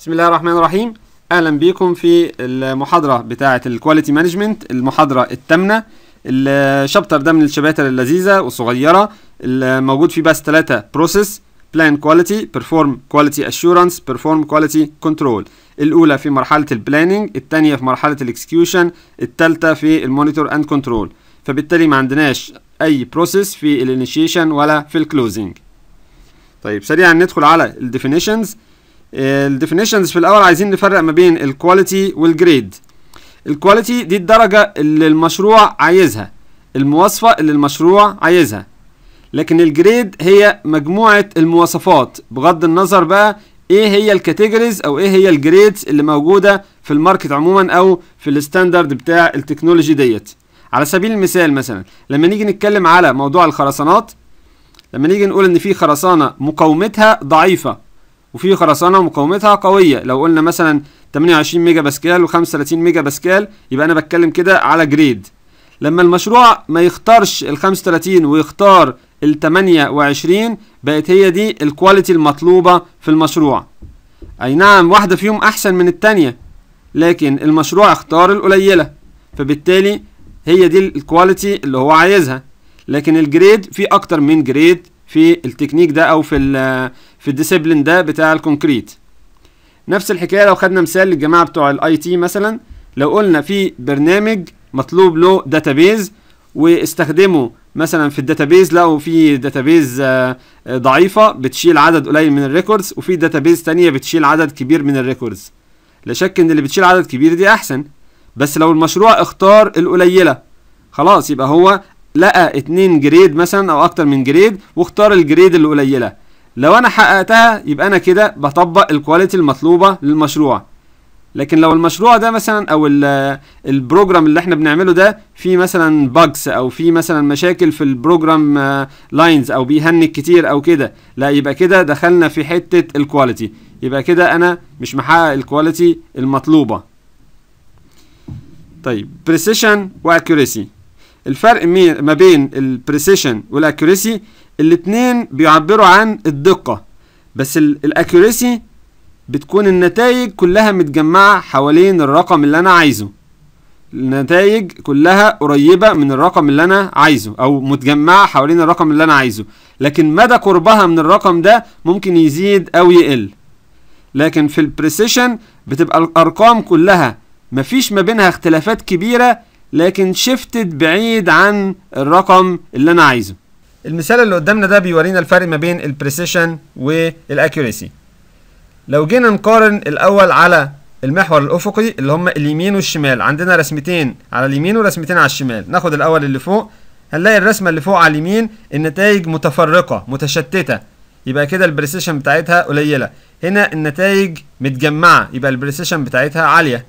بسم الله الرحمن الرحيم اهلا بيكم في المحاضره بتاعه الكواليتي مانجمنت المحاضره الثامنه الشابتر ده من الشباتر اللذيذه والصغيره الموجود فيه بس ثلاثه بروسيس بلان كواليتي بيرفورم كواليتي اشورنس بيرفورم كواليتي كنترول الاولى في مرحله البلاننج الثانيه في مرحله الاكسكيوشن الثالثه في المونيتور اند كنترول فبالتالي ما عندناش اي بروسيس في الانيشيشن ولا في الكلوزنج طيب سريعا ندخل على الديفينيشنز الديفينيشنز في الاول عايزين نفرق ما بين الكواليتي والجريد الكواليتي دي الدرجه اللي المشروع عايزها المواصفه اللي المشروع عايزها لكن الجريد هي مجموعه المواصفات بغض النظر بقى ايه هي الكاتيجوريز او ايه هي الجريدز اللي موجوده في الماركت عموما او في الستاندرد بتاع التكنولوجي ديت على سبيل المثال مثلا لما نيجي نتكلم على موضوع الخرسانات لما نيجي نقول ان في خرسانه مقاومتها ضعيفه وفي خرسانة ومقاومتها قوية لو قلنا مثلا 28 ميجا باسكال و35 ميجا باسكال يبقى أنا بتكلم كده على جريد لما المشروع ما يختارش ال 35 ويختار ال 28 بقت هي دي الكواليتي المطلوبة في المشروع أي نعم واحدة فيهم أحسن من التانية لكن المشروع اختار القليلة فبالتالي هي دي الكواليتي اللي هو عايزها لكن الجريد في أكتر من جريد في التكنيك ده أو في في الديسيبلين ده بتاع الكونكريت نفس الحكايه لو خدنا مثال للجماعه بتوع الاي تي مثلا لو قلنا في برنامج مطلوب له داتابيز واستخدمه مثلا في الداتابيز لقوا في داتابيز آه، آه، ضعيفه بتشيل عدد قليل من الريكوردز وفي داتابيز ثانيه بتشيل عدد كبير من الريكوردز لا شك ان اللي بتشيل عدد كبير دي احسن بس لو المشروع اختار القليله خلاص يبقى هو لقى اتنين جريد مثلا او اكتر من جريد واختار الجريد القليله لو انا حققتها يبقى انا كده بطبق الكواليتي المطلوبه للمشروع لكن لو المشروع ده مثلا او البروجرام آه، اللي احنا بنعمله ده في مثلا باجز او في مثلا مشاكل في البروجرام آه، لاينز او بيهنج كتير او كده لا يبقى كده دخلنا في حته الكواليتي يبقى كده انا مش محقق الكواليتي المطلوبه طيب بريسيشن واكوريسي الفرق ما بين البريسيشن والاكوريسي الاتنين بيعبروا عن الدقة بس الاكيوريسي بتكون النتائج كلها متجمعة حوالين الرقم اللي انا عايزه النتائج كلها قريبة من الرقم اللي أنا عايزه أو متجمعة حوالين الرقم اللي أنا عايزه لكن مدى قربها من الرقم ده ممكن يزيد أو يقل لكن في البريسيشن بتبقى الأرقام كلها مفيش ما بينها اختلافات كبيرة لكن شفتت بعيد عن الرقم اللي أنا عايزه المثال اللي قدامنا ده بيورينا الفرق ما بين البريسيشن والاكيوريسي لو جينا نقارن الاول على المحور الافقي اللي هما اليمين والشمال عندنا رسمتين على اليمين ورسمتين على الشمال ناخد الاول اللي فوق هنلاقي الرسمه اللي فوق على اليمين النتائج متفرقه متشتته يبقى كده البريسيشن بتاعتها قليله هنا النتائج متجمعه يبقى البريسيشن بتاعتها عاليه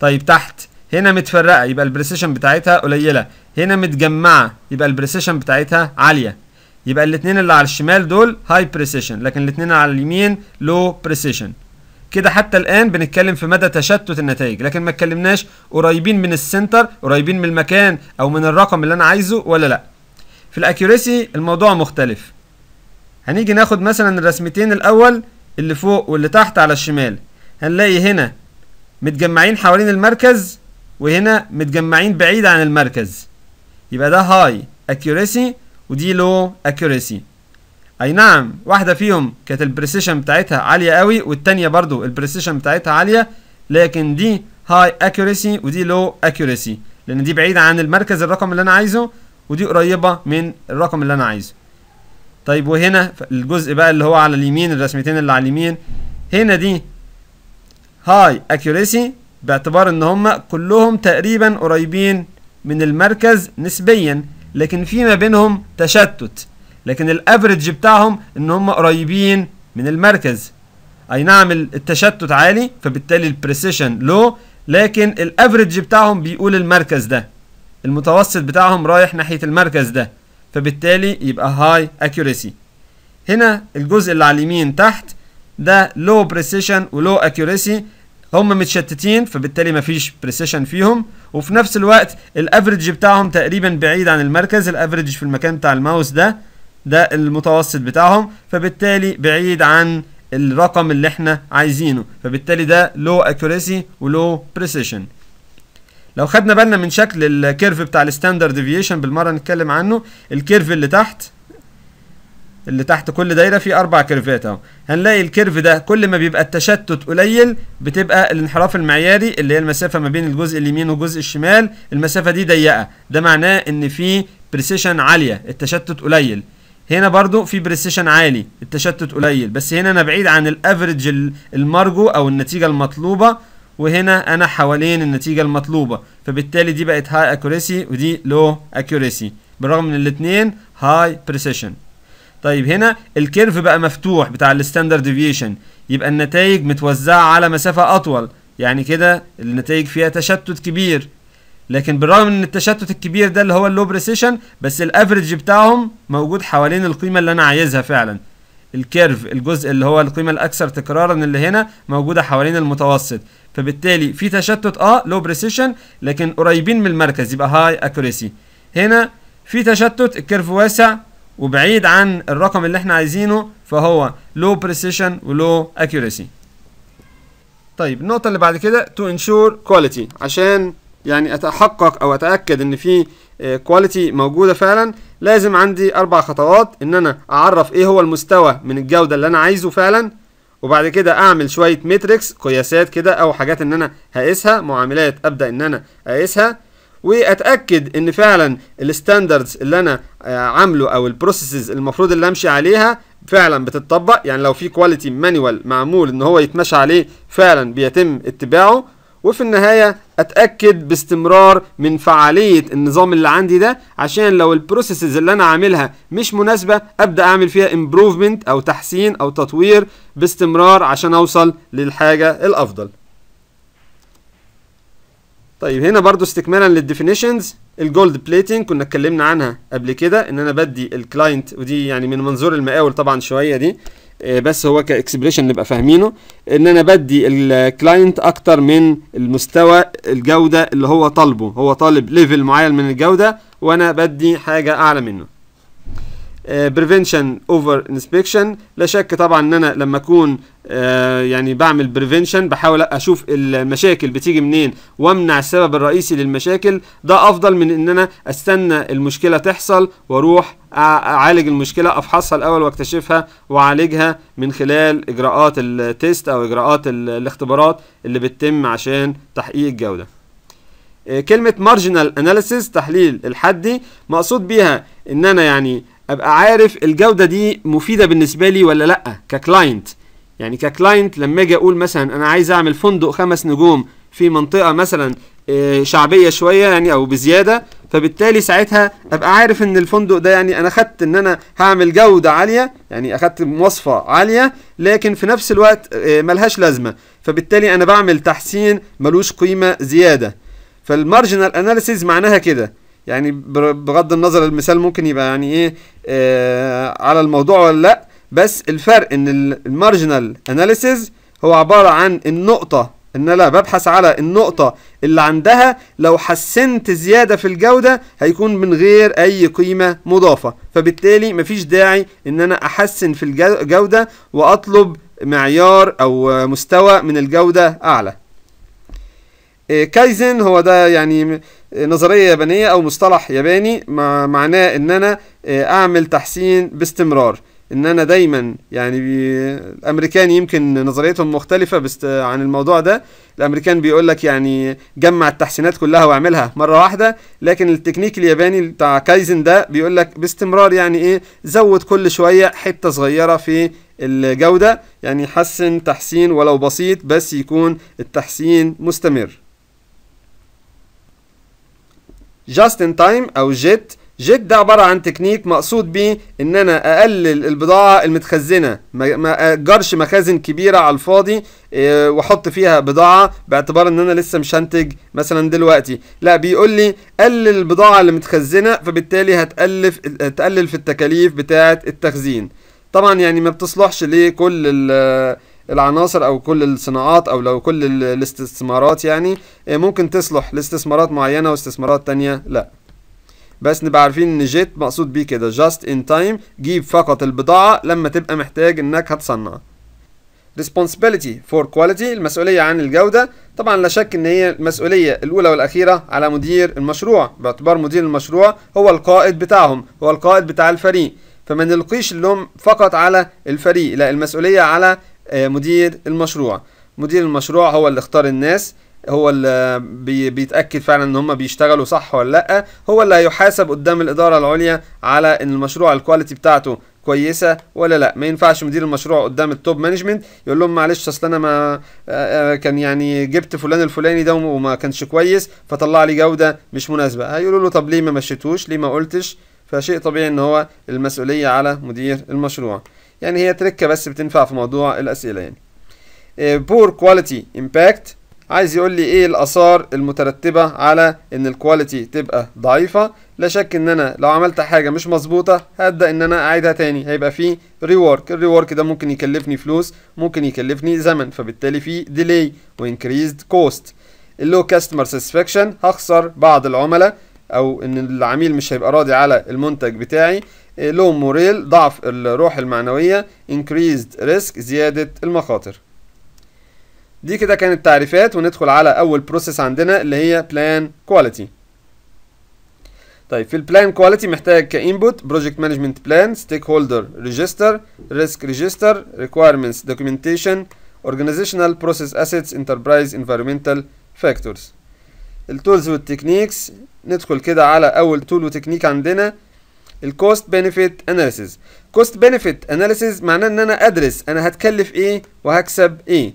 طيب تحت هنا متفرقه يبقى البريسيشن بتاعتها قليله هنا متجمعه يبقى البريسيشن بتاعتها عاليه يبقى الاثنين اللي على الشمال دول هاي بريسيشن لكن الاثنين على اليمين لو بريسيشن كده حتى الان بنتكلم في مدى تشتت النتائج لكن ما اتكلمناش قريبين من السنتر قريبين من المكان او من الرقم اللي انا عايزه ولا لا في الاكيوريسي الموضوع مختلف هنيجي ناخد مثلا الرسمتين الاول اللي فوق واللي تحت على الشمال هنلاقي هنا متجمعين حوالين المركز وهنا متجمعين بعيد عن المركز يبقى ده هاي اكيوريسي ودي لو اكيوريسي اي نعم واحده فيهم كانت البريسيشن بتاعتها عاليه قوي والتانيه برضو البريسيشن بتاعتها عاليه لكن دي هاي اكيوريسي ودي لو اكيوريسي لان دي بعيده عن المركز الرقم اللي انا عايزه ودي قريبه من الرقم اللي انا عايزه طيب وهنا الجزء بقى اللي هو على اليمين الرسمتين اللي على اليمين هنا دي هاي اكيوريسي باعتبار ان هم كلهم تقريبا قريبين من المركز نسبيا لكن في ما بينهم تشتت لكن الافرج بتاعهم ان هم قريبين من المركز اي نعم التشتت عالي فبالتالي البريسيشن لو لكن الافرج بتاعهم بيقول المركز ده المتوسط بتاعهم رايح ناحيه المركز ده فبالتالي يبقى هاي اكيوريسي هنا الجزء اللي على اليمين تحت ده لو بريسيشن ولو اكيوريسي هم متشتتين فبالتالي مفيش بريسيشن فيهم وفي نفس الوقت الافريج بتاعهم تقريبا بعيد عن المركز الافريج في المكان بتاع الماوس ده ده المتوسط بتاعهم فبالتالي بعيد عن الرقم اللي احنا عايزينه فبالتالي ده لو اكوريسي ولو بريسيشن لو خدنا بالنا من شكل الكيرف بتاع الستاندرد ديفيشن بالمره نتكلم عنه الكيرف اللي تحت اللي تحت كل دايره في اربع كيرفات اهو هنلاقي الكيرف ده كل ما بيبقى التشتت قليل بتبقى الانحراف المعياري اللي هي المسافه ما بين الجزء اليمين والجزء الشمال المسافه دي ضيقه ده معناه ان في بريسيشن عاليه التشتت قليل هنا برضو في بريسيشن عالي التشتت قليل بس هنا انا بعيد عن الافريج المرجو او النتيجه المطلوبه وهنا انا حوالين النتيجه المطلوبه فبالتالي دي بقت هاي اكوريسي ودي لو اكوريسي بالرغم من الاثنين هاي بريسيشن طيب هنا الكيرف بقى مفتوح بتاع الستاندرد ديفيشن يبقى النتائج متوزعة على مسافة أطول يعني كده النتائج فيها تشتت كبير لكن بالرغم ان التشتت الكبير ده اللي هو اللو بريسيشن بس الافرج بتاعهم موجود حوالين القيمه اللي انا عايزها فعلا الكيرف الجزء اللي هو القيمه الاكثر تكرارا اللي هنا موجوده حوالين المتوسط فبالتالي في تشتت اه لو بريسيشن لكن قريبين من المركز يبقى هاي اكوريسي هنا في تشتت الكيرف واسع وبعيد عن الرقم اللي احنا عايزينه فهو low precision ولو accuracy طيب النقطة اللي بعد كده to ensure quality عشان يعني اتحقق او اتاكد ان في كواليتي آه، موجودة فعلا لازم عندي اربع خطوات ان انا اعرف ايه هو المستوى من الجودة اللي انا عايزه فعلا وبعد كده اعمل شوية ماتريكس قياسات كده او حاجات ان انا هقيسها معاملات ابدا ان انا اقيسها واتاكد ان فعلا الستاندردز اللي انا آه، عامله او البروسيسز المفروض اللي امشي عليها فعلا بتتطبق يعني لو في كواليتي مانوال معمول ان هو يتمشى عليه فعلا بيتم اتباعه وفي النهاية أتأكد باستمرار من فعالية النظام اللي عندي ده عشان لو البروسيسز اللي أنا عاملها مش مناسبة أبدأ أعمل فيها improvement أو تحسين أو تطوير باستمرار عشان أوصل للحاجة الأفضل طيب هنا برضو استكمالا للديفينيشنز الجولد بليتنج كنا اتكلمنا عنها قبل كده ان انا بدي الكلاينت ودي يعني من منظور المقاول طبعا شويه دي آه، بس هو كاكسبريشن نبقى فاهمينه ان انا بدي الكلاينت اكتر من المستوى الجوده اللي هو طالبه هو طالب ليفل معين من الجوده وانا بدي حاجه اعلى منه بريفنشن اوفر انسبكشن لا شك طبعا ان انا لما اكون آه، يعني بعمل بريفنشن بحاول اشوف المشاكل بتيجي منين وامنع السبب الرئيسي للمشاكل ده افضل من ان انا استنى المشكله تحصل واروح اعالج المشكله افحصها الاول واكتشفها واعالجها من خلال اجراءات التيست او اجراءات الاختبارات اللي بتتم عشان تحقيق الجوده آه، كلمة marginal analysis تحليل الحدي مقصود بيها ان انا يعني ابقى عارف الجوده دي مفيده بالنسبه لي ولا لا ككلاينت يعني ككلاينت لما اجي اقول مثلا انا عايز اعمل فندق خمس نجوم في منطقه مثلا آه، شعبيه شويه يعني او بزياده فبالتالي ساعتها ابقى عارف ان الفندق ده يعني انا خدت ان انا هعمل جوده عاليه يعني اخدت مواصفه عاليه لكن في نفس الوقت آه، ملهاش لازمه فبالتالي انا بعمل تحسين ملوش قيمه زياده فالمارجنال اناليسيز معناها كده يعني بغض النظر المثال ممكن يبقى يعني ايه آه على الموضوع ولا لا بس الفرق ان المارجنال اناليسيز هو عباره عن النقطه ان انا ببحث على النقطه اللي عندها لو حسنت زياده في الجوده هيكون من غير اي قيمه مضافه فبالتالي مفيش داعي ان انا احسن في الجوده واطلب معيار او مستوى من الجوده اعلى آه، كايزن هو ده يعني نظرية يابانية أو مصطلح ياباني معناه إن أنا آه، أعمل تحسين باستمرار ان انا دايما يعني بي... الامريكان يمكن نظريتهم مختلفه بس آه، عن الموضوع ده الامريكان بيقول لك يعني جمع التحسينات كلها واعملها مره واحده لكن التكنيك الياباني بتاع كايزن ده بيقول لك باستمرار يعني ايه زود كل شويه حته صغيره في الجوده يعني حسن تحسين ولو بسيط بس يكون التحسين مستمر جاست ان تايم او جيت جيت ده عباره عن تكنيك مقصود بيه ان انا اقلل البضاعه المتخزنه ما اجرش مخازن كبيره على الفاضي آه، واحط فيها بضاعه باعتبار ان انا لسه مش هنتج مثلا دلوقتي لا بيقول لي قلل البضاعه اللي متخزنه فبالتالي هتقلف تقلل في التكاليف بتاعه التخزين طبعا يعني ما بتصلحش لكل العناصر او كل الصناعات او لو كل الاستثمارات يعني إيه، ممكن تصلح لاستثمارات معينه واستثمارات تانية لا بس نبقى عارفين ان جيت مقصود بيه كده جاست ان تايم جيب فقط البضاعه لما تبقى محتاج انك هتصنع responsibility for quality المسؤولية عن الجودة طبعا لا شك ان هي المسؤولية الاولى والاخيرة على مدير المشروع باعتبار مدير المشروع هو القائد بتاعهم هو القائد بتاع الفريق فما نلقيش اللوم فقط على الفريق لا المسؤولية على آه، مدير المشروع مدير المشروع هو اللي اختار الناس هو اللي بيتاكد فعلا ان هم بيشتغلوا صح ولا لا هو اللي هيحاسب قدام الاداره العليا على ان المشروع الكواليتي بتاعته كويسه ولا لا ما ينفعش مدير المشروع قدام التوب مانجمنت يقول لهم معلش اصل انا ما آه، آه، كان يعني جبت فلان الفلاني ده وما كانش كويس فطلع لي جوده مش مناسبه هيقولوا له طب ليه ما مشيتوش ليه ما قلتش فشيء طبيعي ان هو المسؤوليه على مدير المشروع يعني هي تركة بس بتنفع في موضوع الأسئلة يعني بور كواليتي امباكت عايز يقول لي ايه الاثار المترتبه على ان الكواليتي تبقى ضعيفه لا شك ان انا لو عملت حاجه مش مظبوطه هبدا ان انا اعيدها تاني هيبقى في ريورك الريورك ده ممكن يكلفني فلوس ممكن يكلفني زمن فبالتالي في ديلي وانكريزد كوست اللو كاستمر ساتسفاكشن هخسر بعض العملاء او ان العميل مش هيبقى راضي على المنتج بتاعي لو موريل ضعف الروح المعنوية increased risk زيادة المخاطر دي كده كانت التعريفات وندخل على أول بروسيس عندنا اللي هي plan quality طيب في البلان كواليتي محتاج كانبوت بروجكت مانجمنت بلان ستيك هولدر ريجستر ريسك ريجستر ريكويرمنتس دوكيومنتيشن اورجانيزيشنال بروسيس اسيتس انتربرايز انفيرمنتال فاكتورز التولز والتكنيكس ندخل كده على اول تول وتكنيك عندنا الكوست بينيفيت اناليسيز كوست بينيفيت اناليسيز معناه ان انا ادرس انا هتكلف ايه وهكسب ايه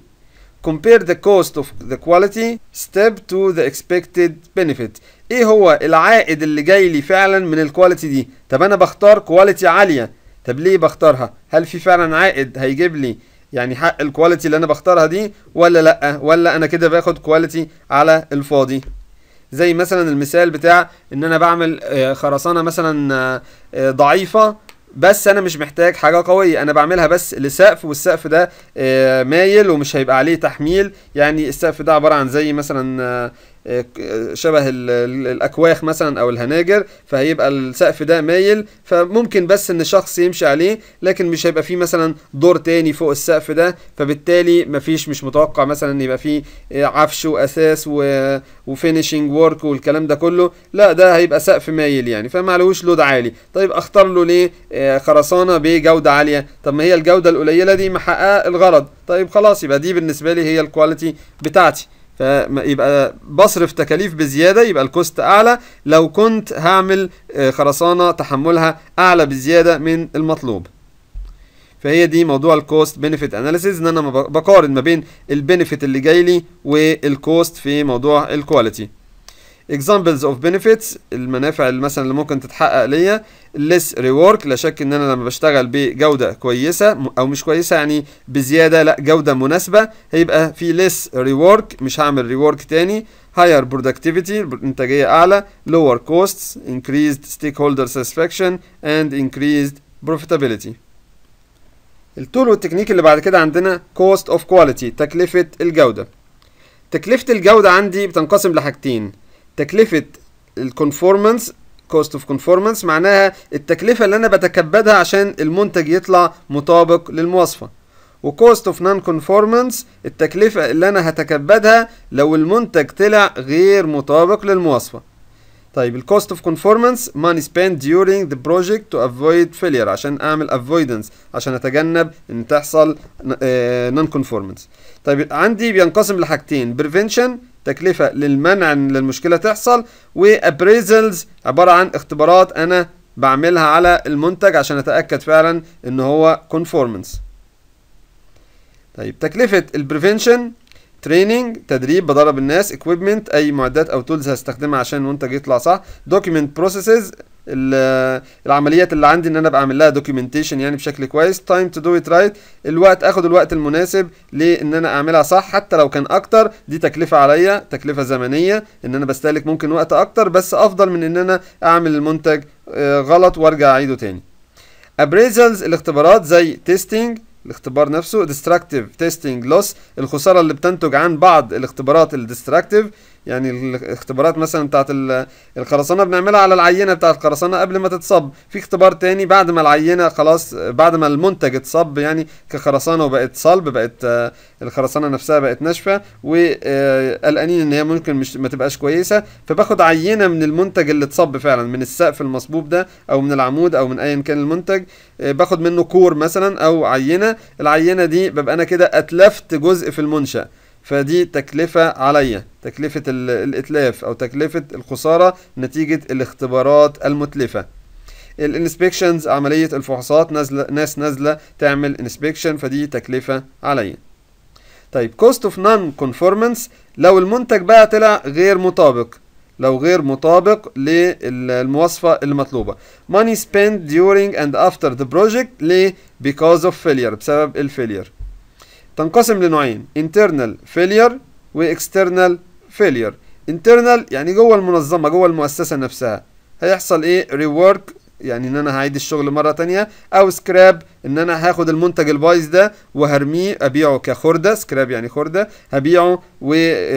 compare the cost of the quality step to the expected benefit ايه هو العائد اللي جاي لي فعلا من الكواليتي دي طب انا بختار كواليتي عاليه طب ليه بختارها هل في فعلا عائد هيجيب لي يعني حق الكواليتي اللي انا بختارها دي ولا لا ولا انا كده باخد كواليتي على الفاضي زي مثلا المثال بتاع ان انا بعمل آه، خرسانه مثلا آه، آه، ضعيفه بس انا مش محتاج حاجه قويه انا بعملها بس لسقف والسقف ده مايل ومش هيبقى عليه تحميل يعني السقف ده عباره عن زي مثلا شبه الاكواخ مثلا او الهناجر فهيبقى السقف ده مايل فممكن بس ان شخص يمشي عليه لكن مش هيبقى فيه مثلا دور تاني فوق السقف ده فبالتالي مفيش مش متوقع مثلا ان يبقى فيه عفش واساس وفينشنج وفينيشنج وورك والكلام ده كله لا ده هيبقى سقف مايل يعني فما لهوش لود عالي طيب اختار له ليه آه، خرسانه بجوده عاليه طب ما هي الجوده القليله دي محققه الغرض طيب خلاص يبقى دي بالنسبه لي هي الكواليتي بتاعتي فيبقى بصرف تكاليف بزياده يبقى الكوست اعلى لو كنت هعمل آه، خرسانه تحملها اعلى بزياده من المطلوب فهي دي موضوع الكوست بنفيت اناليسيز ان انا بقارن ما بين البنفيت اللي جاي لي والكوست في موضوع الكواليتي examples of benefits المنافع اللي مثلا اللي ممكن تتحقق ليا less rework لا شك ان انا لما بشتغل بجوده كويسه او مش كويسه يعني بزياده لا جوده مناسبه هيبقى في less rework مش هعمل rework تاني higher productivity انتاجيه اعلى lower costs increased stakeholder satisfaction and increased profitability التول والتكنيك اللي بعد كده عندنا cost of quality تكلفه الجوده تكلفة الجودة عندي بتنقسم لحاجتين تكلفة الكونفورمانس كوست اوف كونفورمانس معناها التكلفة اللي أنا بتكبدها عشان المنتج يطلع مطابق للمواصفة وكوست اوف نون كونفورمانس التكلفة اللي أنا هتكبدها لو المنتج طلع غير مطابق للمواصفة طيب الكوست اوف كونفورمانس ماني spent during the project to avoid failure عشان اعمل avoidance عشان اتجنب ان تحصل نون آه، كونفورمانس طيب عندي بينقسم لحاجتين prevention تكلفه للمنع ان المشكله تحصل وابريزلز عباره عن اختبارات انا بعملها على المنتج عشان اتاكد فعلا ان هو كونفورمنس طيب تكلفه البريفنشن تريننج تدريب بدرب الناس equipment اي معدات او تولز هستخدمها عشان المنتج يطلع صح document processes العمليات اللي عندي ان انا بعمل لها دوكيومنتيشن يعني بشكل كويس تايم تو دو ات رايت الوقت اخد الوقت المناسب لان انا اعملها صح حتى لو كان اكتر دي تكلفه عليا تكلفه زمنيه ان انا بستهلك ممكن وقت اكتر بس افضل من ان انا اعمل المنتج آه، غلط وارجع اعيده تاني ابريزلز الاختبارات زي تيستنج الاختبار نفسه ديستراكتيف تيستنج لوس الخساره اللي بتنتج عن بعض الاختبارات الديستراكتيف يعني الاختبارات مثلا بتاعت القرصنه بنعملها على العينه بتاعت القرصنه قبل ما تتصب في اختبار تاني بعد ما العينه خلاص بعد ما المنتج اتصب يعني كخرسانه وبقت صلب بقت آه، الخرسانه نفسها بقت ناشفه وقلقانين آه، ان هي ممكن مش ما تبقاش كويسه فباخد عينه من المنتج اللي اتصب فعلا من السقف المصبوب ده او من العمود او من ايا كان المنتج آه، باخد منه كور مثلا او عينه العينه دي ببقى انا كده اتلفت جزء في المنشأ فدي تكلفة عليا تكلفة الإتلاف أو تكلفة الخسارة نتيجة الاختبارات المتلفة الانسبكشنز عملية الفحوصات نازلة ناس نازلة تعمل انسبكشن فدي تكلفة عليا طيب cost of non-conformance لو المنتج بقى طلع غير مطابق لو غير مطابق للمواصفة المطلوبة money spent during and after the project ليه because of failure بسبب الفيلير تنقسم لنوعين internal failure و external failure internal يعني جوه المنظمه جوه المؤسسه نفسها هيحصل ايه rework يعني ان انا هعيد الشغل مره تانية او سكراب ان انا هاخد المنتج البايظ ده وهرميه ابيعه كخرده سكراب يعني خرده هبيعه وان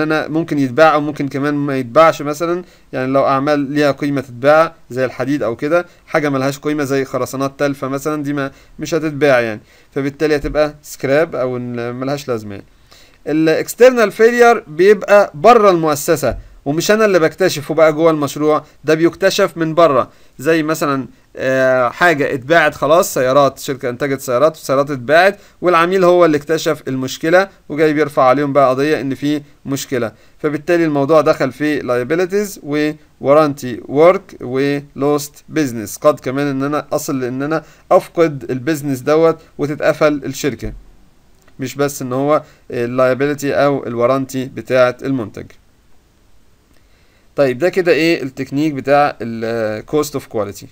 آه، انا ممكن يتباع او ممكن كمان ما يتباعش مثلا يعني لو اعمال ليها قيمه تتباع زي الحديد او كده حاجه ملهاش قيمه زي خرسانات تلفه مثلا دي ما مش هتتباع يعني فبالتالي هتبقى سكراب او ملهاش لازمه يعني الاكسترنال فيلير بيبقى بره المؤسسه ومش انا اللي بكتشفه بقى جوه المشروع ده بيكتشف من بره زي مثلا آه، حاجه اتباعت خلاص سيارات شركه انتجت سيارات والسيارات اتباعت والعميل هو اللي اكتشف المشكله وجاي بيرفع عليهم بقى قضيه ان في مشكله فبالتالي الموضوع دخل في liabilities وورانتي ورك ولوست بزنس قد كمان ان انا اصل ان انا افقد البيزنس دوت وتتقفل الشركه مش بس ان هو اللايبيلتي او الورانتي بتاعه المنتج طيب ده كده ايه التكنيك بتاع الكوست اوف كواليتي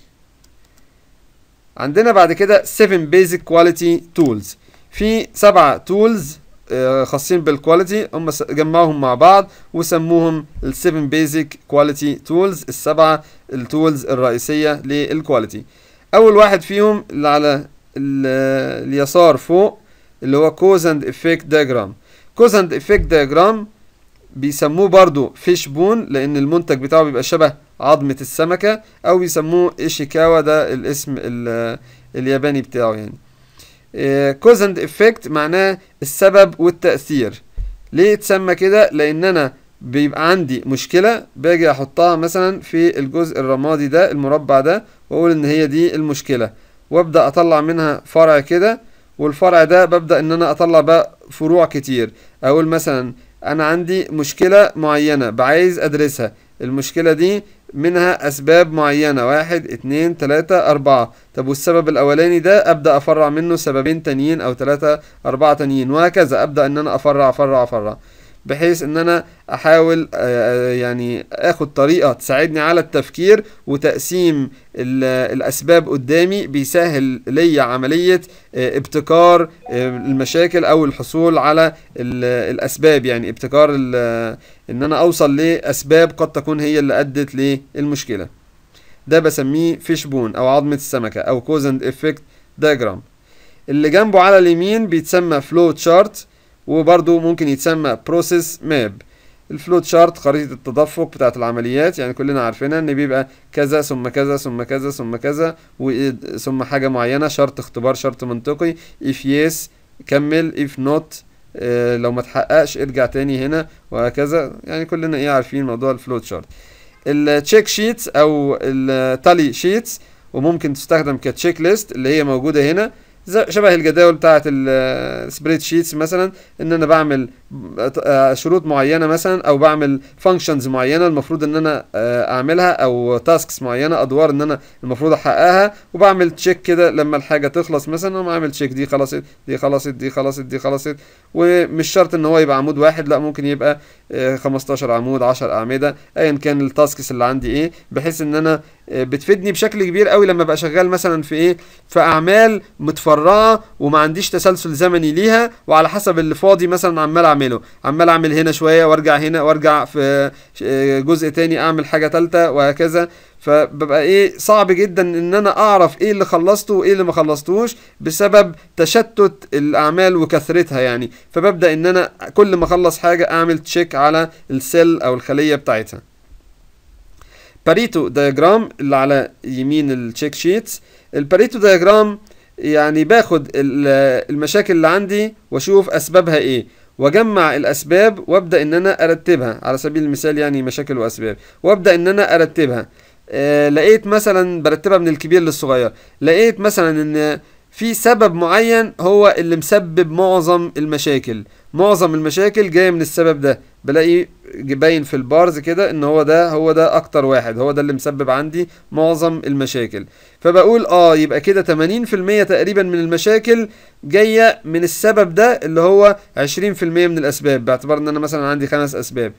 عندنا بعد كده 7 بيزك كواليتي تولز في سبعة تولز آه، خاصين بالكواليتي هم جمعوهم مع بعض وسموهم ال7 بيزك كواليتي تولز السبعة التولز الرئيسية للكواليتي أول واحد فيهم اللي على اليسار فوق اللي هو كوز اند افكت دايجرام كوز اند افكت دايجرام بيسموه برضو فيش بون لان المنتج بتاعه بيبقى شبه عظمة السمكة او بيسموه ايشيكاوا ده الاسم الياباني بتاعه يعني كوز اند افكت معناه السبب والتأثير ليه اتسمى كده لان انا بيبقى عندي مشكلة باجي احطها مثلا في الجزء الرمادي ده المربع ده واقول ان هي دي المشكلة وابدأ اطلع منها فرع كده والفرع ده ببدأ ان انا اطلع بقى فروع كتير اقول مثلا انا عندي مشكلة معينة بعايز ادرسها المشكلة دي منها اسباب معينة واحد اتنين تلاتة اربعة طب والسبب الاولاني ده ابدأ افرع منه سببين تانيين او تلاتة اربعة تانيين وهكذا ابدأ ان انا افرع افرع افرع بحيث ان انا احاول آه، آه، يعني اخد طريقه تساعدني على التفكير وتقسيم الاسباب قدامي بيسهل ليا عمليه آه، ابتكار المشاكل او الحصول على الاسباب يعني ابتكار ان انا اوصل لاسباب قد تكون هي اللي ادت للمشكله ده بسميه فيشبون او عظمه السمكه او كوزند افكت دايجرام اللي جنبه على اليمين بيتسمى فلو تشارت وبرضو ممكن يتسمى بروسيس ماب الفلوت شارت خريطة التدفق بتاعة العمليات يعني كلنا عارفينها ان بيبقى كذا ثم كذا ثم كذا ثم كذا ثم حاجة معينة شرط اختبار شرط منطقي if yes كمل if not اه لو ما تحققش ارجع تاني هنا وهكذا يعني كلنا ايه عارفين موضوع الفلوت شارت التشيك شيتس او التالي شيتس وممكن تستخدم كتشيك ليست اللي هي موجودة هنا شبه الجداول بتاعه السبريد شيتس مثلا ان انا بعمل شروط معينه مثلا او بعمل فانكشنز معينه المفروض ان انا آه، اعملها او تاسكس معينه ادوار ان انا المفروض احققها وبعمل تشيك كده لما الحاجه تخلص مثلا اقوم عامل تشيك دي خلصت دي خلصت دي خلصت دي خلصت ومش شرط ان هو يبقى عمود واحد لا ممكن يبقى 15 آه، عمود 10 اعمده ايا كان التاسكس اللي عندي ايه بحيث ان انا بتفيدني بشكل كبير قوي لما ابقى شغال مثلا في ايه في اعمال متفرعه وما عنديش تسلسل زمني ليها وعلى حسب اللي فاضي مثلا عمال اعمله عمال اعمل هنا شويه وارجع هنا وارجع في آه، جزء تاني اعمل حاجه ثالثه وهكذا فببقى ايه صعب جدا ان انا اعرف ايه اللي خلصته وايه اللي ما خلصتوش بسبب تشتت الاعمال وكثرتها يعني فببدا ان انا كل ما اخلص حاجه اعمل تشيك على السيل او الخليه بتاعتها باريتو دياجرام اللي على يمين التشيك شيتس الباريتو دياجرام يعني باخد المشاكل اللي عندي واشوف اسبابها ايه واجمع الاسباب وابدا ان انا ارتبها على سبيل المثال يعني مشاكل واسباب وابدا ان انا ارتبها آه لقيت مثلا برتبها من الكبير للصغير لقيت مثلا ان في سبب معين هو اللي مسبب معظم المشاكل معظم المشاكل جايه من السبب ده بلاقي باين في البارز كده ان هو ده هو ده اكتر واحد هو ده اللي مسبب عندي معظم المشاكل فبقول اه يبقى كده 80% تقريبا من المشاكل جاية من السبب ده اللي هو 20% من الاسباب باعتبار ان انا مثلا عندي خمس اسباب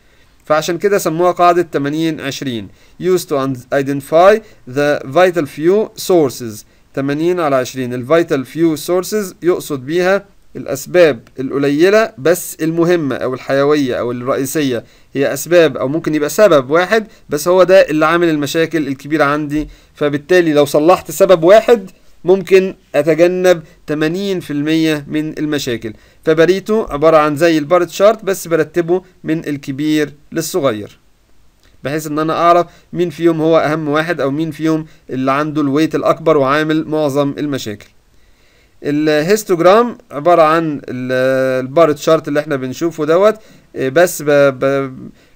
فعشان كده سموها قاعدة 80 20 used to identify the vital few sources 80 على 20 ال فيو سورسز يقصد بيها الأسباب القليلة بس المهمة أو الحيوية أو الرئيسية هي أسباب أو ممكن يبقى سبب واحد بس هو ده اللي عامل المشاكل الكبيرة عندي فبالتالي لو صلحت سبب واحد ممكن أتجنب 80% من المشاكل فبريتو عبارة عن زي البارت شارت بس برتبه من الكبير للصغير بحيث ان انا اعرف مين فيهم هو اهم واحد او مين فيهم اللي عنده الويت الاكبر وعامل معظم المشاكل الهيستوجرام عبارة عن البار تشارت اللي احنا بنشوفه دوت إيه، بس ب ب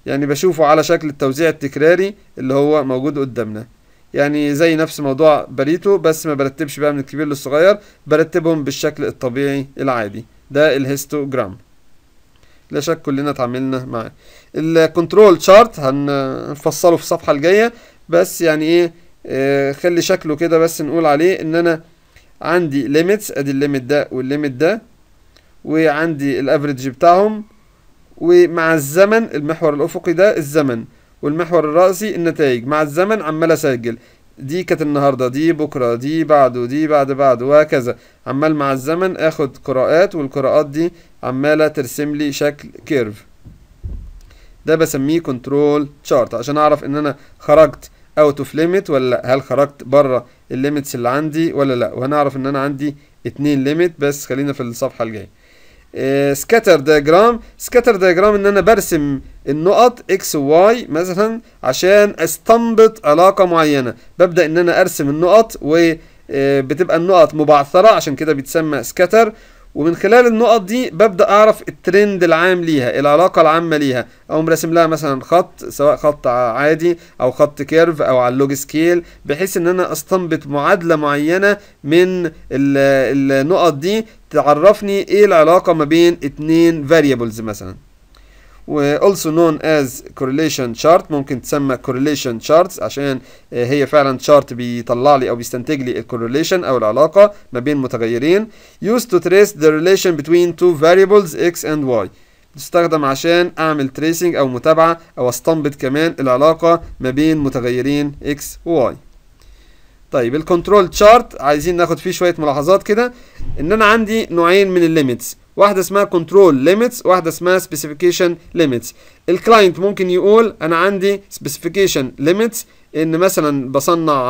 يعني بشوفه على شكل التوزيع التكراري اللي هو موجود قدامنا يعني زي نفس موضوع باريتو بس ما برتبش بقى من الكبير للصغير برتبهم بالشكل الطبيعي العادي ده الهيستوجرام لا شك كلنا اتعاملنا معاه الكنترول تشارت هنفصله في الصفحة الجاية بس يعني ايه, ايه خلي شكله كده بس نقول عليه ان انا عندي ليميتس ادي الليميت ده والليميت ده وعندي الافريج بتاعهم ومع الزمن المحور الافقي ده الزمن والمحور الرأسي النتائج مع الزمن عمال اسجل دي كانت النهاردة دي بكرة دي بعده دي بعد بعده وهكذا عمال مع الزمن اخد قراءات والقراءات دي عمالة ترسم لي شكل كيرف ده بسميه كنترول تشارت عشان اعرف ان انا خرجت اوت اوف ليميت ولا هل خرجت بره الليميتس اللي عندي ولا لا وهنعرف ان انا عندي اتنين ليميت بس خلينا في الصفحه الجايه سكاتر دياجرام سكاتر دياجرام ان انا برسم النقط اكس وواي مثلا عشان استنبط علاقه معينه ببدا ان انا ارسم النقط و آه، بتبقى النقط مبعثره عشان كده بيتسمى سكاتر ومن خلال النقط دي ببدا اعرف الترند العام ليها العلاقه العامه ليها اقوم مرسم لها مثلا خط سواء خط عادي او خط كيرف او على اللوج سكيل بحيث ان انا استنبط معادله معينه من النقط دي تعرفني ايه العلاقه ما بين اتنين فاريبلز مثلا و also known as correlation chart ممكن تسمى correlation charts عشان هي فعلا chart بيطلع لي او بيستنتج لي correlation او العلاقة ما بين متغيرين used to trace the relation between two variables x and y تستخدم عشان اعمل tracing او متابعة او استنبط كمان العلاقة ما بين متغيرين x و y طيب الكنترول تشارت عايزين ناخد فيه شويه ملاحظات كده ان انا عندي نوعين من الليميتس واحده اسمها كنترول ليميتس واحده اسمها سبيسيفيكيشن ليميتس الكلاينت ممكن يقول انا عندي سبيسيفيكيشن ليميتس ان مثلا بصنع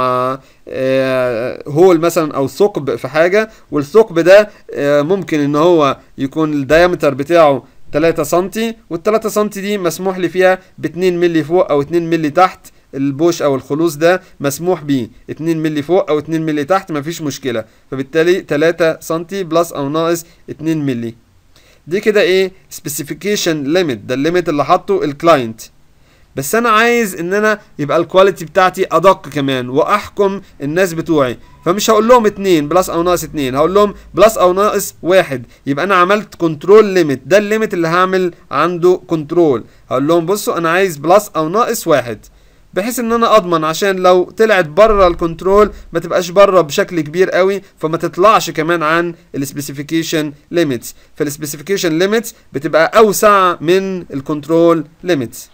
هول آه، مثلا او ثقب في حاجه والثقب ده آه، ممكن ان هو يكون الدايمتر بتاعه 3 سم وال 3 سم دي مسموح لي فيها ب 2 مللي فوق او 2 مللي تحت البوش او الخلوص ده مسموح بيه 2 مللي فوق او 2 مللي تحت مفيش مشكله فبالتالي 3 سم بلس او ناقص 2 مللي دي كده ايه سبيسيفيكيشن ليميت ده الليميت اللي حاطه الكلاينت بس انا عايز ان انا يبقى الكواليتي بتاعتي ادق كمان واحكم الناس بتوعي فمش هقول لهم 2 بلس او ناقص 2 هقول لهم بلس او ناقص 1 يبقى انا عملت كنترول ليميت ده الليميت اللي هعمل عنده كنترول هقول لهم بصوا انا عايز بلس او ناقص 1 بحيث ان انا اضمن عشان لو طلعت بره الكنترول ما تبقاش بره بشكل كبير قوي فما تطلعش كمان عن السبيسيفيكيشن ليميتس فالسبيسيفيكيشن ليميتس بتبقى اوسع من الكنترول ليميتس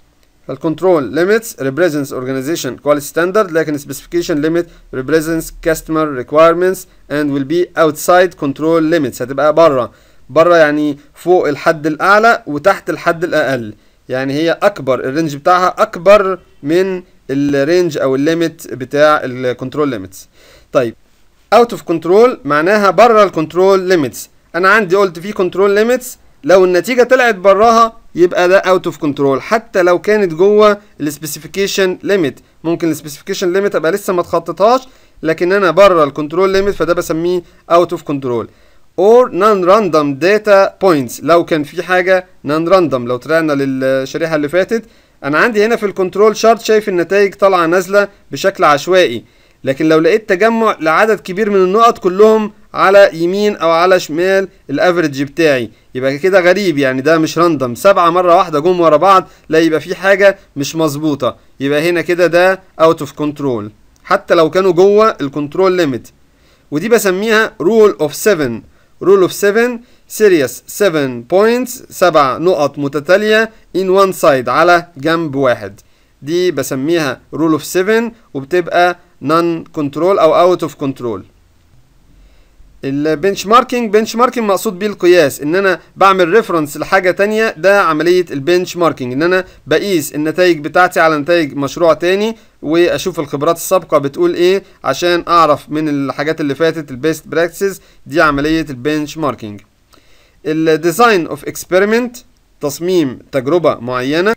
فالكنترول ليميتس ريبريزنس اورجانيزيشن كواليتي ستاندرد لكن سبيسيفيكيشن ليميت ريبريزنس كاستمر ريكوايرمنتس اند ويل بي اوتسايد كنترول ليميتس هتبقى بره بره يعني فوق الحد الاعلى وتحت الحد الاقل يعني هي اكبر الرينج بتاعها اكبر من الرينج او الليميت بتاع الكنترول ليميتس طيب اوت اوف كنترول معناها بره الكنترول ليميتس انا عندي قلت في كنترول ليميتس لو النتيجه طلعت براها يبقى ده اوت اوف كنترول حتى لو كانت جوه السبيسيفيكيشن ليميت ممكن السبيسيفيكيشن ليميت ابقى لسه ما اتخطيتهاش لكن انا بره الكنترول ليميت فده بسميه اوت اوف كنترول اور نون راندوم داتا بوينتس لو كان في حاجه نون راندوم لو طلعنا للشريحه اللي فاتت انا عندي هنا في الكنترول شارت شايف النتائج طالعه نازله بشكل عشوائي لكن لو لقيت تجمع لعدد كبير من النقط كلهم على يمين او على شمال الافريج بتاعي يبقى كده غريب يعني ده مش راندم سبعة مرة واحدة جم ورا بعض لا يبقى في حاجة مش مظبوطة يبقى هنا كده ده اوت اوف كنترول حتى لو كانوا جوه الكنترول ليميت ودي بسميها رول اوف 7 رول اوف 7 سيريس 7 بوينتس سبع نقط متتالية in one side على جنب واحد دي بسميها rule of 7 وبتبقى non control أو out of control البنش ماركينج بنش ماركينج مقصود بيه القياس ان انا بعمل ريفرنس لحاجه تانية ده عمليه البنش ماركينج ان انا بقيس النتائج بتاعتي على نتائج مشروع تاني واشوف الخبرات السابقه بتقول ايه عشان اعرف من الحاجات اللي فاتت البيست براكتسز دي عمليه البنش ماركينج الديزاين اوف اكسبيرمنت تصميم تجربه معينه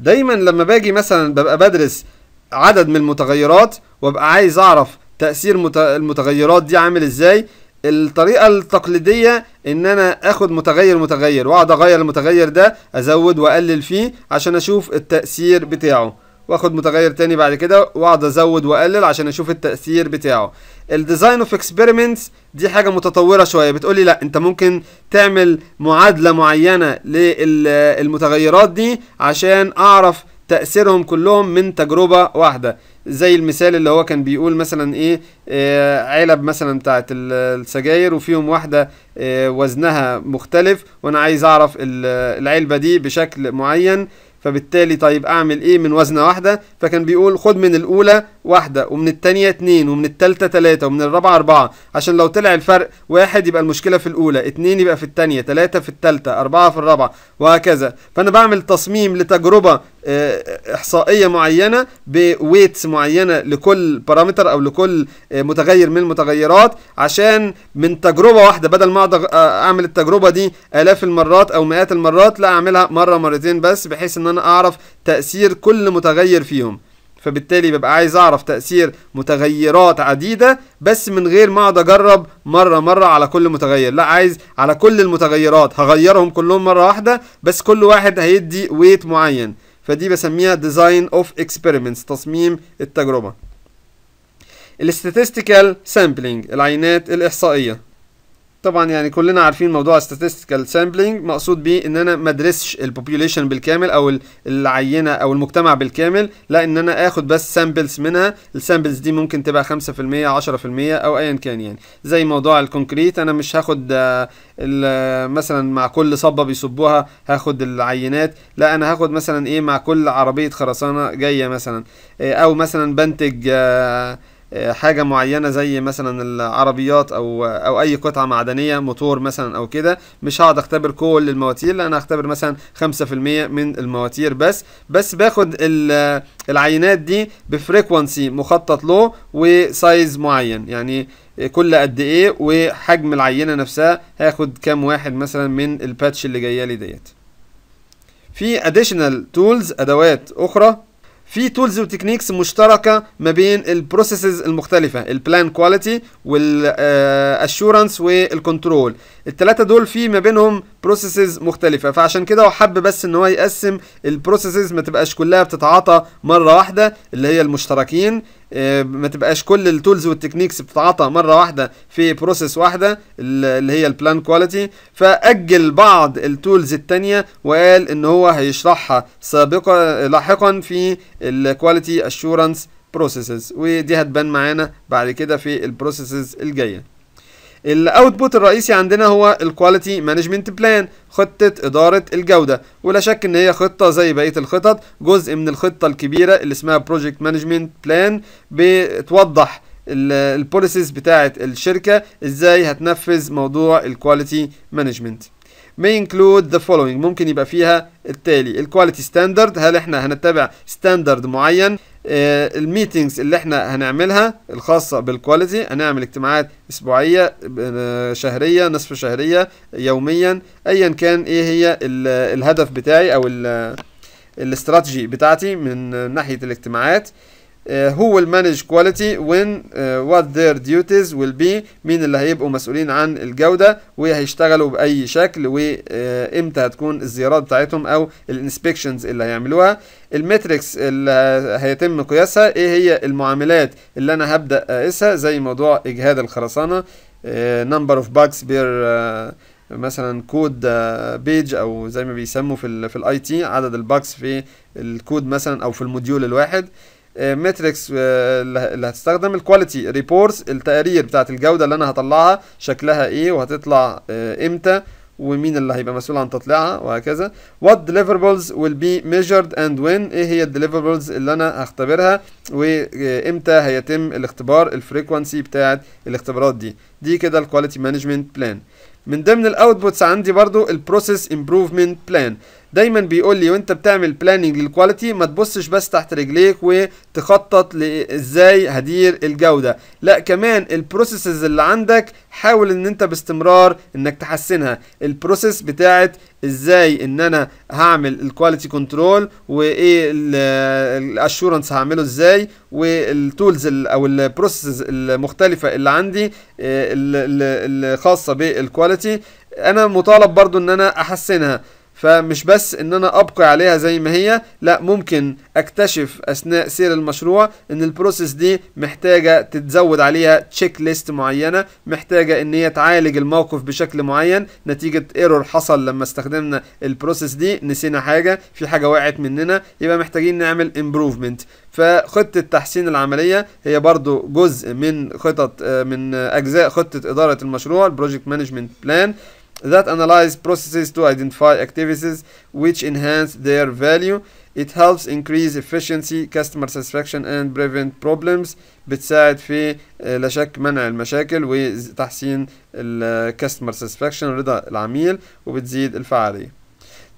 دايما لما باجي مثلا ببقى بدرس عدد من المتغيرات وابقى عايز اعرف تاثير المتغيرات دي عامل ازاي الطريقه التقليديه ان انا اخد متغير متغير واقعد اغير المتغير ده ازود واقلل فيه عشان اشوف التاثير بتاعه واخد متغير تاني بعد كده واقعد ازود واقلل عشان اشوف التاثير بتاعه الديزاين اوف اكسبيرمنتس دي حاجه متطوره شويه بتقول لي لا انت ممكن تعمل معادله معينه للمتغيرات دي عشان اعرف تاثيرهم كلهم من تجربه واحده زي المثال اللي هو كان بيقول مثلا ايه, آه، علب مثلا بتاعت السجاير وفيهم واحده آه، وزنها مختلف وانا عايز اعرف العلبه دي بشكل معين فبالتالي طيب اعمل ايه من وزنه واحده فكان بيقول خد من الاولى واحده ومن الثانيه اتنين ومن الثالثه ثلاثه ومن الرابعه اربعه عشان لو طلع الفرق واحد يبقى المشكله في الاولى اتنين يبقى في الثانيه ثلاثه في الثالثه اربعه في الرابعه وهكذا فانا بعمل تصميم لتجربه آه، احصائيه معينه بويتس معينه لكل بارامتر او لكل آه، متغير من المتغيرات عشان من تجربه واحده بدل ما اقعد آه، اعمل التجربه دي الاف المرات او مئات المرات لا اعملها مره مرتين بس بحيث ان انا اعرف تاثير كل متغير فيهم فبالتالي ببقى عايز اعرف تاثير متغيرات عديده بس من غير ما اقعد اجرب مره مره على كل متغير لا عايز على كل المتغيرات هغيرهم كلهم مره واحده بس كل واحد هيدي ويت معين فدي بسميها ديزاين اوف اكسبيرمنتس تصميم التجربه الاستاتستيكال سامبلينج العينات الاحصائيه طبعا يعني كلنا عارفين موضوع statistical sampling مقصود بيه ان انا ما ادرسش البوبيوليشن بالكامل او العينه او المجتمع بالكامل لا ان انا اخد بس سامبلز منها السامبلز دي ممكن تبقى 5% 10% او ايا كان يعني زي موضوع الكونكريت انا مش هاخد آه، مثلا مع كل صبه بيصبوها هاخد العينات لا انا هاخد مثلا ايه مع كل عربيه خرسانه جايه مثلا آه، او مثلا بنتج آه، آه، حاجة معينة زي مثلا العربيات أو أو أي قطعة معدنية موتور مثلا أو كده مش هقعد أختبر كل المواتير لأن هختبر مثلا 5% من المواتير بس بس باخد العينات دي بفريكونسي مخطط له وسايز معين يعني كل قد ايه وحجم العينة نفسها هاخد كام واحد مثلا من الباتش اللي جايه لي ديت في اديشنال تولز ادوات اخرى في تولز وتكنيكس مشتركه ما بين البروسيسز المختلفه البلان كواليتي والاشورنس والكنترول الثلاثه دول في ما بينهم بروسيسز مختلفه فعشان كده هو حب بس ان هو يقسم البروسيسز ما تبقاش كلها بتتعاطى مره واحده اللي هي المشتركين آه، ما تبقاش كل التولز والتكنيكس بتتعاطى مره واحده في بروسيس واحده اللي هي البلان كواليتي فاجل بعض التولز التانية وقال ان هو هيشرحها سابقا لاحقا في الكواليتي اشورنس بروسيسز ودي هتبان معانا بعد كده في البروسيسز الجايه الاوتبوت الرئيسي عندنا هو الكواليتي مانجمنت بلان خطة إدارة الجودة ولا شك إن هي خطة زي بقية الخطط جزء من الخطة الكبيرة اللي اسمها بروجكت مانجمنت بلان بتوضح البوليسيز بتاعة الشركة ازاي هتنفذ موضوع الكواليتي مانجمنت may include the following ممكن يبقى فيها التالي الكواليتي ستاندرد هل احنا هنتبع ستاندرد معين آه، الميتينجز اللي احنا هنعملها الخاصة بالكواليتي هنعمل اجتماعات اسبوعية آه، شهرية نصف شهرية يوميا ايا كان ايه هي الهدف بتاعي او الاستراتيجي بتاعتي من ناحية الاجتماعات uh, who will manage quality when uh, what their duties will be مين اللي هيبقوا مسؤولين عن الجودة وهيشتغلوا بأي شكل وإمتى uh, هتكون الزيارات بتاعتهم أو الانسبكشنز اللي هيعملوها المتريكس اللي هيتم قياسها إيه هي المعاملات اللي أنا هبدأ أقيسها زي موضوع إجهاد الخرسانة uh, number of bugs per uh, مثلا كود بيج uh, او زي ما بيسموا في في الاي تي عدد الباكس في الكود مثلا او في الموديول الواحد ماتريكس آه، آه، اللي هتستخدم الكواليتي ريبورتس التقارير بتاعت الجوده اللي انا هطلعها شكلها ايه وهتطلع آه، امتى ومين اللي هيبقى مسؤول عن تطليعها وهكذا what deliverables will be measured and when ايه هي deliverables اللي انا هختبرها وامتى هيتم الاختبار الفريكوانسي بتاعت الاختبارات دي دي كده الكواليتي مانجمنت بلان من ضمن الاوتبوتس عندي برضو البروسيس امبروفمنت بلان دايما بيقول لي وانت بتعمل بلاننج للكواليتي ما تبصش بس تحت رجليك وتخطط لازاي هدير الجوده لا كمان البروسيسز اللي عندك حاول ان انت باستمرار انك تحسنها البروسيس بتاعت ازاي ان انا هعمل الكواليتي كنترول وايه الاشورنس هعمله ازاي والتولز او البروسيسز المختلفه اللي عندي آه، الخاصه بالكواليتي انا مطالب برضو ان انا احسنها فمش بس ان انا ابقي عليها زي ما هي لا ممكن اكتشف اثناء سير المشروع ان البروسيس دي محتاجه تتزود عليها تشيك ليست معينه محتاجه ان هي تعالج الموقف بشكل معين نتيجه ايرور حصل لما استخدمنا البروسيس دي نسينا حاجه في حاجه وقعت مننا يبقى محتاجين نعمل امبروفمنت فخطة تحسين العملية هي برضو جزء من خطط آه، من أجزاء خطة إدارة المشروع البروجكت مانجمنت بلان that analyze processes to identify activities which enhance their value it helps increase efficiency customer satisfaction and prevent problems بتساعد في لا شك منع المشاكل وتحسين ال customer satisfaction رضا العميل وبتزيد الفعاليه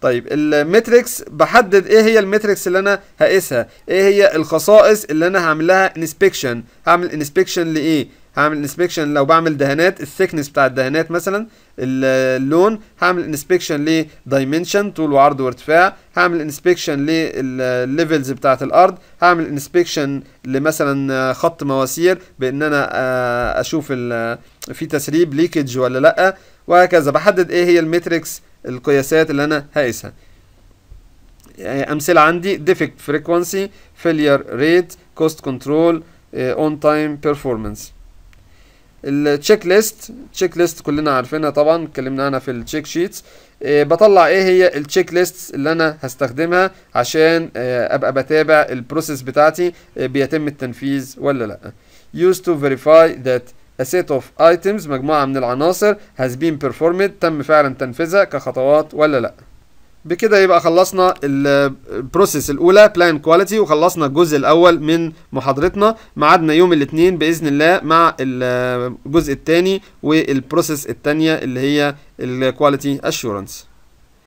طيب المتريكس بحدد ايه هي المتريكس اللي انا هقيسها ايه هي الخصائص اللي انا هعمل لها انسبكشن هعمل انسبكشن لايه هعمل انسبكشن لو بعمل دهانات الثيكنس بتاع الدهانات مثلا اللون هعمل انسبكشن لدايمنشن طول وعرض وارتفاع هعمل انسبكشن للليفلز بتاعت الارض هعمل انسبكشن لمثلا خط مواسير بان انا آه، اشوف آه، في تسريب ليكج ولا لا وهكذا بحدد ايه هي الميتريكس القياسات اللي انا هقيسها يعني امثله عندي ديفكت فريكوانسي فيلير ريت كوست كنترول اون تايم بيرفورمانس التشيك ليست التشيك ليست كلنا عارفينها طبعا اتكلمنا عنها في التشيك شيتس آه، بطلع ايه هي التشيك ليست اللي انا هستخدمها عشان آه، ابقى بتابع البروسيس بتاعتي آه، بيتم التنفيذ ولا لا يوز to verify that a set of items مجموعة من العناصر has been performed تم فعلا تنفيذها كخطوات ولا لا بكده يبقى خلصنا البروسيس الاولى بلان كواليتي وخلصنا الجزء الاول من محاضرتنا ميعادنا يوم الاثنين باذن الله مع الجزء الثاني والبروسيس الثانيه اللي هي الكواليتي اشورنس